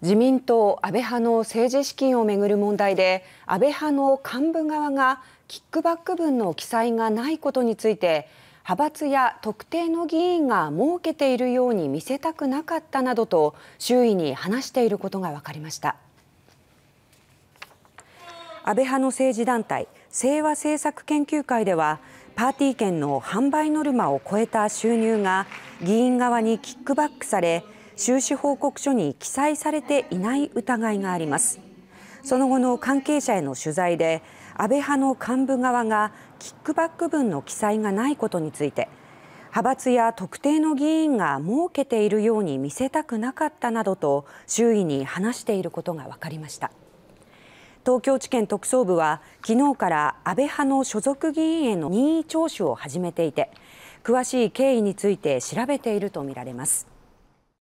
自民党安倍派の政治資金をめぐる問題で安倍派の幹部側がキックバック分の記載がないことについて派閥や特定の議員が設けているように見せたくなかったなどと周囲に話していることが分かりました安倍派の政治団体清和政策研究会ではパーティー券の販売ノルマを超えた収入が議員側にキックバックされ収支報告書に記載されていない疑いがありますその後の関係者への取材で安倍派の幹部側がキックバック分の記載がないことについて派閥や特定の議員が設けているように見せたくなかったなどと周囲に話していることが分かりました東京地検特捜部は昨日から安倍派の所属議員への任意聴取を始めていて詳しい経緯について調べているとみられます